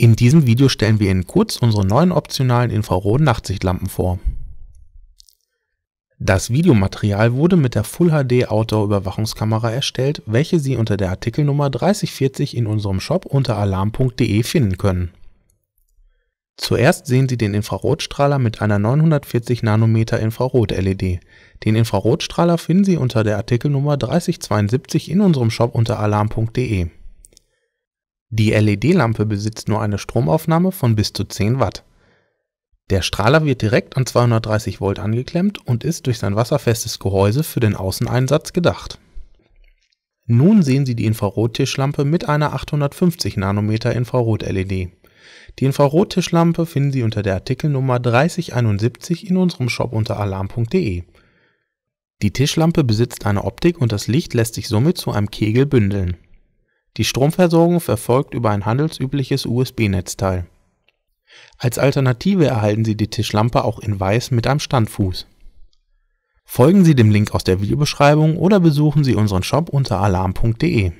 In diesem Video stellen wir Ihnen kurz unsere neuen optionalen Infrarot-Nachtsichtlampen vor. Das Videomaterial wurde mit der Full HD Outdoor Überwachungskamera erstellt, welche Sie unter der Artikelnummer 3040 in unserem Shop unter alarm.de finden können. Zuerst sehen Sie den Infrarotstrahler mit einer 940 Nanometer Infrarot-LED. Den Infrarotstrahler finden Sie unter der Artikelnummer 3072 in unserem Shop unter alarm.de. Die LED-Lampe besitzt nur eine Stromaufnahme von bis zu 10 Watt. Der Strahler wird direkt an 230 Volt angeklemmt und ist durch sein wasserfestes Gehäuse für den Außeneinsatz gedacht. Nun sehen Sie die Infrarottischlampe mit einer 850 Nanometer Infrarot-LED. Die Infrarottischlampe finden Sie unter der Artikelnummer 3071 in unserem Shop unter alarm.de. Die Tischlampe besitzt eine Optik und das Licht lässt sich somit zu einem Kegel bündeln. Die Stromversorgung verfolgt über ein handelsübliches USB-Netzteil. Als Alternative erhalten Sie die Tischlampe auch in Weiß mit einem Standfuß. Folgen Sie dem Link aus der Videobeschreibung oder besuchen Sie unseren Shop unter alarm.de